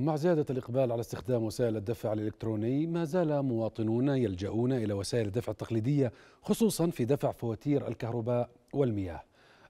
ومع زيادة الإقبال على استخدام وسائل الدفع الإلكتروني ما زال مواطنون يلجؤون إلى وسائل الدفع التقليدية خصوصا في دفع فواتير الكهرباء والمياه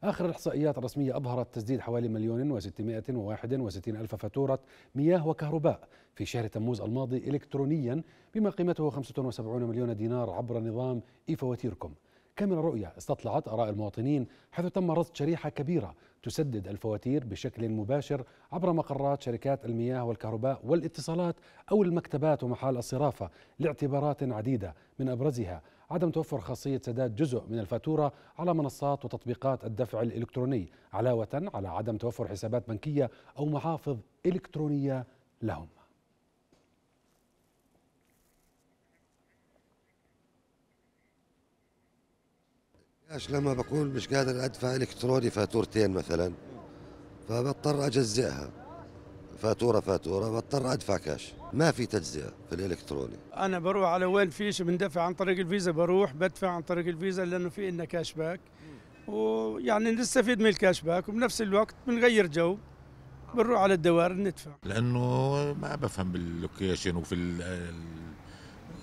آخر الإحصائيات الرسمية أظهرت تسديد حوالي مليون وستمائة وواحد وستين ألف فاتورة مياه وكهرباء في شهر تموز الماضي إلكترونيا بما قيمته 75 مليون دينار عبر نظام إي فواتيركم كاميرا رؤية استطلعت آراء المواطنين حيث تم رصد شريحة كبيرة تسدد الفواتير بشكل مباشر عبر مقرات شركات المياه والكهرباء والاتصالات أو المكتبات ومحال الصرافة لاعتبارات عديدة من أبرزها عدم توفر خاصية سداد جزء من الفاتورة على منصات وتطبيقات الدفع الإلكتروني علاوة على عدم توفر حسابات بنكية أو محافظ إلكترونية لهم ايش لما بكون مش قادر ادفع الكتروني فاتورتين مثلا فبضطر اجزئها فاتوره فاتوره بضطر ادفع كاش ما في تجزئه في الالكتروني انا بروح على وين فيش بندفع عن طريق الفيزا بروح بدفع عن طريق الفيزا لانه في عندنا كاش باك ويعني نستفيد من الكاش باك وبنفس الوقت بنغير جو بنروح على الدوائر ندفع لانه ما بفهم باللوكيشن وفي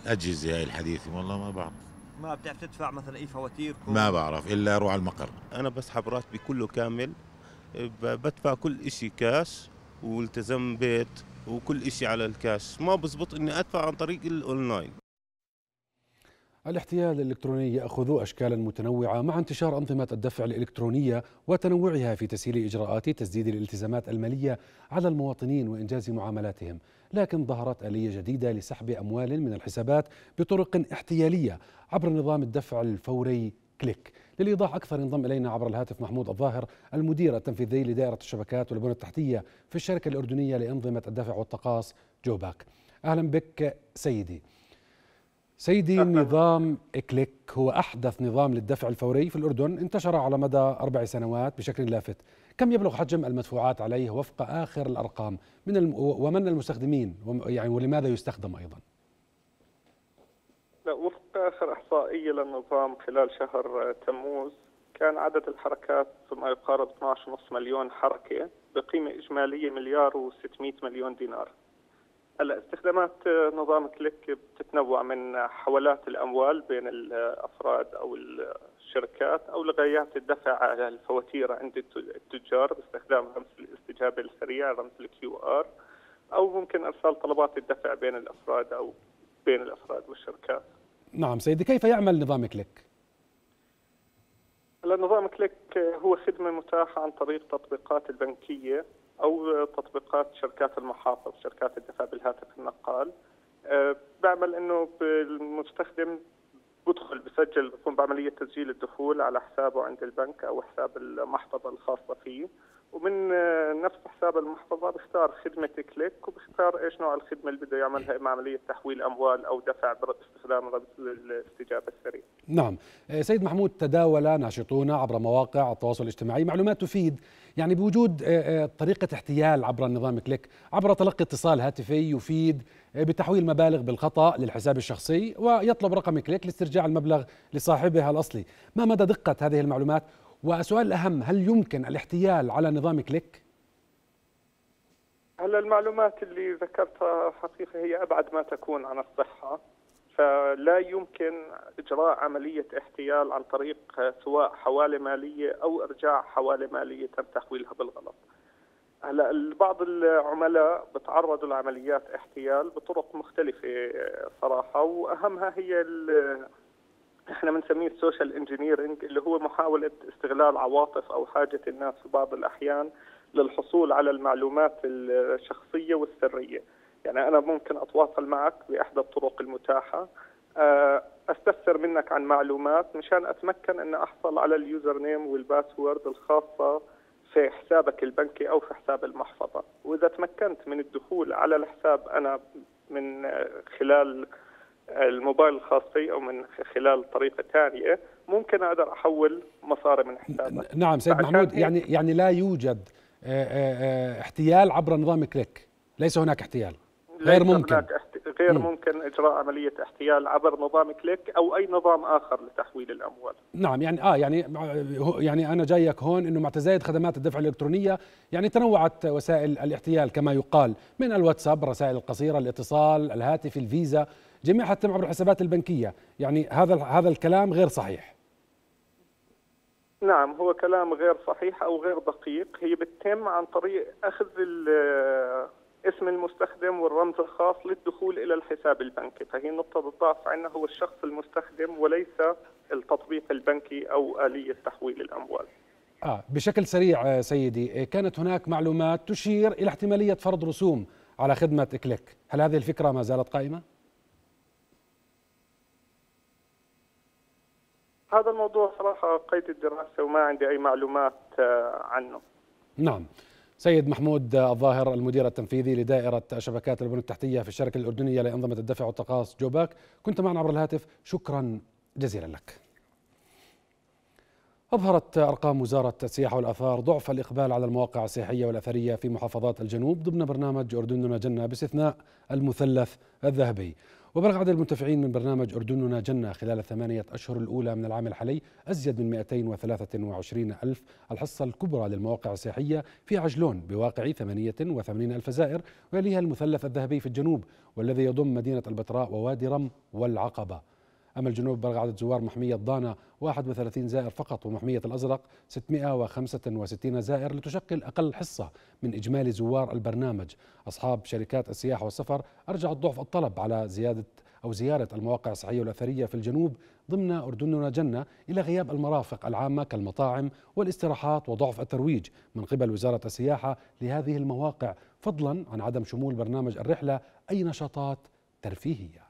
الاجهزه هاي الحديثه والله ما بعرف ما بتعرف تدفع مثلا اي فواتير ما بعرف الا اروح على المقر انا بسحب راتبي كله كامل بدفع كل إشي كاش والتزم بيت وكل إشي على الكاش ما بزبط اني ادفع عن طريق الاونلاين الاحتيال الالكتروني ياخذ اشكالا متنوعه مع انتشار انظمه الدفع الالكترونيه وتنوعها في تسهيل اجراءات تسديد الالتزامات الماليه على المواطنين وانجاز معاملاتهم، لكن ظهرت اليه جديده لسحب اموال من الحسابات بطرق احتياليه عبر نظام الدفع الفوري كليك. للايضاح اكثر ينضم الينا عبر الهاتف محمود الظاهر المدير التنفيذي لدائره الشبكات والبنى التحتيه في الشركه الاردنيه لانظمه الدفع والتقاص جوباك. اهلا بك سيدي. سيدي نظام إكليك هو أحدث نظام للدفع الفوري في الأردن انتشر على مدى أربع سنوات بشكل لافت كم يبلغ حجم المدفوعات عليه وفق آخر الأرقام من الم... ومن المستخدمين يعني ولماذا يستخدم أيضا لا وفق آخر إحصائية للنظام خلال شهر تموز كان عدد الحركات ما يقارب 12.5 مليون حركة بقيمة إجمالية مليار و600 مليون دينار هلا استخدامات آه، نظام كليك بتتنوع من حولات الاموال بين الافراد او الشركات او لغايات الدفع على الفواتير عند التجار باستخدام رمز الاستجابه السريع رمز الكيو ار او ممكن ارسال طلبات الدفع بين الافراد او بين الافراد والشركات. نعم سيدي كيف يعمل نظام كليك؟ هلا نظام كليك هو خدمه متاحه عن طريق تطبيقات البنكيه او تطبيقات شركات المحافظ شركات الدفاع بالهاتف النقال آه، بعمل انه المستخدم بدخل بسجل بقوم بعمليه تسجيل الدخول على حسابه عند البنك او حساب المحفظه الخاصه فيه ومن آه، نفس حساب المحفظه بختار خدمه كليك وبختار ايش نوع الخدمه اللي بده يعملها اما عمليه تحويل اموال او دفع باستخدام رمز الاستجابه السريع. نعم، آه، سيد محمود تداول ناشطون عبر مواقع التواصل الاجتماعي معلومات تفيد يعني بوجود آه، آه، طريقة احتيال عبر النظام كليك عبر تلقي اتصال هاتفي يفيد بتحويل مبالغ بالخطأ للحساب الشخصي ويطلب رقم كليك لاسترجاع المبلغ لصاحبها الأصلي ما مدى دقة هذه المعلومات والسؤال الأهم هل يمكن الاحتيال على نظام كليك؟ هلا المعلومات اللي ذكرتها حقيقة هي أبعد ما تكون عن الصحة فلا يمكن اجراء عمليه احتيال عن طريق سواء حواله ماليه او ارجاع حواله ماليه تم تحويلها بالغلط. هلا بعض العملاء بتعرضوا لعمليات احتيال بطرق مختلفه صراحه واهمها هي احنا بنسميه السوشيال انجينيرنج اللي هو محاوله استغلال عواطف او حاجه الناس في بعض الاحيان للحصول على المعلومات الشخصيه والسريه. يعني أنا ممكن أتواصل معك بإحدى الطرق المتاحة آه، استفسر منك عن معلومات مشان اتمكن ان احصل على اليوزر نيم والباسورد الخاصه في حسابك البنكي او في حساب المحفظه، واذا تمكنت من الدخول على الحساب انا من خلال الموبايل الخاص بي او من خلال طريقه ثانيه ممكن اقدر احول مصاري من حسابك نعم سيد محمود يعني يعني لا يوجد آه، آه، احتيال عبر نظام كليك ليس هناك احتيال غير ممكن غير مم. ممكن اجراء عمليه احتيال عبر نظام كليك او اي نظام اخر لتحويل الاموال نعم يعني اه يعني يعني انا جايك هون انه مع تزايد خدمات الدفع الالكترونيه يعني تنوعت وسائل الاحتيال كما يقال من الواتساب الرسائل القصيره الاتصال الهاتف الفيزا جميعها تتم عبر الحسابات البنكيه يعني هذا هذا الكلام غير صحيح نعم هو كلام غير صحيح او غير دقيق هي بتتم عن طريق اخذ اسم المستخدم والرمز الخاص للدخول إلى الحساب البنكي فهي نقطة الضعف عندنا هو الشخص المستخدم وليس التطبيق البنكي أو آلية تحويل الأموال آه بشكل سريع آه، سيدي إيه، كانت هناك معلومات تشير إلى احتمالية فرض رسوم على خدمة كليك هل هذه الفكرة ما زالت قائمة؟ هذا الموضوع صراحة قيد الدراسة وما عندي أي معلومات آه، عنه نعم سيد محمود الظاهر المدير التنفيذي لدائرة شبكات البنى التحتية في الشركة الأردنية لأنظمة الدفع والتقاص جوباك كنت معنا عبر الهاتف شكرا جزيلا لك أظهرت أرقام وزارة السياحة والآثار ضعف الإقبال على المواقع السياحية والأثرية في محافظات الجنوب ضمن برنامج أردننا جنة باستثناء المثلث الذهبي وبلغ عدد المنتفعين من برنامج أردننا جنة خلال الثمانية أشهر الأولى من العام الحالي أزيد من 223 ألف الحصة الكبرى للمواقع السياحية في عجلون بواقع 88 ألف زائر ويليها المثلث الذهبي في الجنوب والذي يضم مدينة البتراء ووادي رم والعقبة أما الجنوب بلغ عدد زوار محمية ضانا 31 زائر فقط ومحمية الأزرق 665 زائر لتشكل أقل حصة من إجمالي زوار البرنامج أصحاب شركات السياحة والسفر أرجعوا ضعف الطلب على زيادة أو زيارة المواقع الصحية والأثرية في الجنوب ضمن أردننا جنة إلى غياب المرافق العامة كالمطاعم والاستراحات وضعف الترويج من قبل وزارة السياحة لهذه المواقع فضلا عن عدم شمول برنامج الرحلة أي نشاطات ترفيهية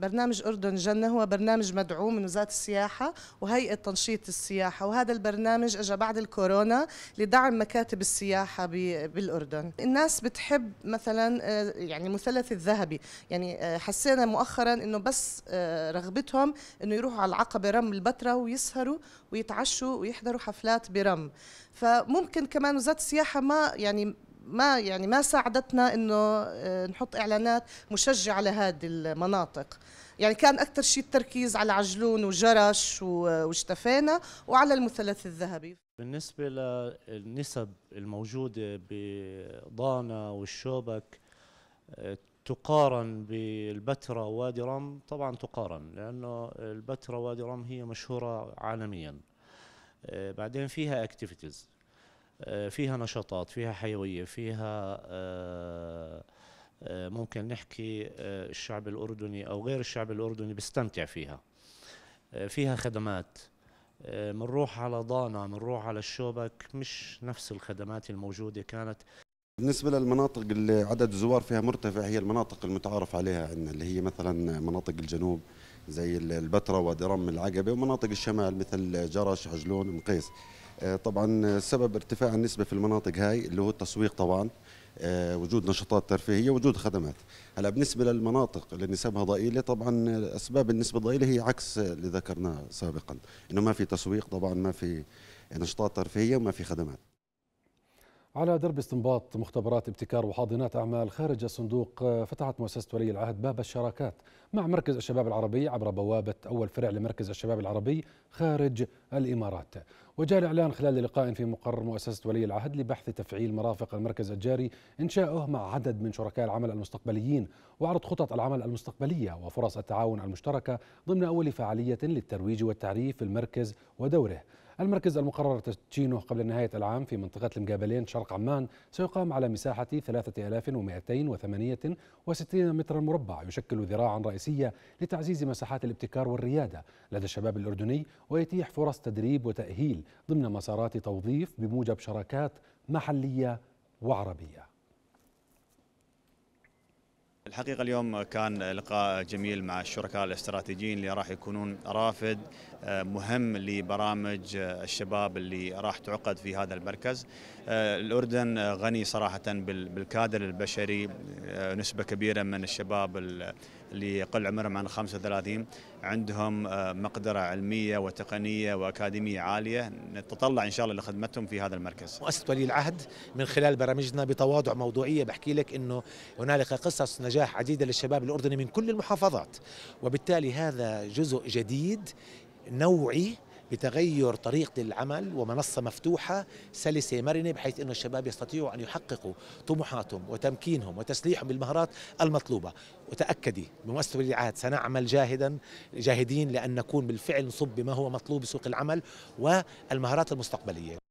برنامج أردن جنة هو برنامج مدعوم من وزارة السياحة وهيئة تنشيط السياحة وهذا البرنامج أجا بعد الكورونا لدعم مكاتب السياحة بالأردن الناس بتحب مثلا آه، يعني مثلث الذهبي يعني آه، حسينا مؤخرا أنه بس آه، رغبتهم أنه يروحوا على العقبة رم البتراء ويسهروا ويتعشوا ويحضروا حفلات برم فممكن كمان وزارة السياحة ما يعني ما يعني ما ساعدتنا انه آه، نحط اعلانات مشجعه لهذه المناطق يعني كان اكثر شيء التركيز على عجلون وجرش واشتفينا وعلى المثلث الذهبي بالنسبه للنسب الموجوده بضانا والشوبك آه، تقارن بالبتراء ووادي رم طبعا تقارن لانه البتراء ووادي رم هي مشهوره عالميا آه، بعدين فيها اكتيفيتيز آه، فيها نشاطات فيها حيوية فيها آه، آه، ممكن نحكي الشعب الأردني أو غير الشعب الأردني بيستمتع فيها فيها خدمات بنروح على ضانا بنروح على الشوبك مش نفس الخدمات الموجودة كانت بالنسبة للمناطق اللي عدد الزوار فيها مرتفع هي المناطق المتعارف عليها عندنا اللي هي مثلا مناطق الجنوب زي البتراء ودرم العقبة ومناطق الشمال مثل جرش عجلون مقيس آه، طبعا سبب ارتفاع النسبه في المناطق هاي اللي هو التسويق طبعا آه، وجود نشاطات ترفيهيه وجود خدمات هلا بالنسبه للمناطق اللي نسبها ضئيله طبعا اسباب النسبه الضئيله هي عكس اللي ذكرناه سابقا انه ما في تسويق طبعا ما في نشاطات ترفيهيه وما في خدمات على درب استنباط مختبرات ابتكار وحاضنات أعمال خارج الصندوق آه، فتحت مؤسسة ولي العهد باب الشراكات مع مركز الشباب العربي عبر بوابة أول فرع لمركز الشباب العربي خارج الإمارات وجاء الإعلان خلال لقاء في مقر مؤسسة ولي العهد لبحث تفعيل مرافق المركز الجاري إنشاؤه مع عدد من شركاء العمل المستقبليين وعرض خطط العمل المستقبلية وفرص التعاون المشتركة ضمن أول فعالية للترويج والتعريف في المركز ودوره المركز المقرر تدشينه قبل نهاية العام في منطقة المقابلين شرق عمان سيقام على مساحة 3268 مترا مربع يشكل ذراعا رئيسية لتعزيز مساحات الابتكار والريادة لدى الشباب الأردني ويتيح فرص تدريب وتأهيل ضمن مسارات توظيف بموجب شراكات محلية وعربية الحقيقة اليوم كان لقاء جميل مع الشركاء الاستراتيجيين اللي راح يكونون رافد مهم لبرامج الشباب اللي راح تعقد في هذا المركز آه، الأردن غني صراحة بالكادر البشري آه، نسبة كبيرة من الشباب اللي يقل عمرهم عن 35 عندهم آه، مقدرة علمية وتقنية وأكاديمية عالية نتطلع إن شاء الله لخدمتهم في هذا المركز مؤسسة ولي العهد من خلال برامجنا بتواضع موضوعية بحكي لك أنه هنالك قصص نجاح عديدة للشباب الأردني من كل المحافظات وبالتالي هذا جزء جديد نوعي بتغير طريقة العمل ومنصة مفتوحة سلسة مرنة بحيث أن الشباب يستطيعوا أن يحققوا طموحاتهم وتمكينهم وتسليحهم بالمهارات المطلوبة وتأكدي بمؤسسة الإعاد سنعمل جاهدا جاهدين لأن نكون بالفعل نصب بما هو مطلوب بسوق العمل والمهارات المستقبلية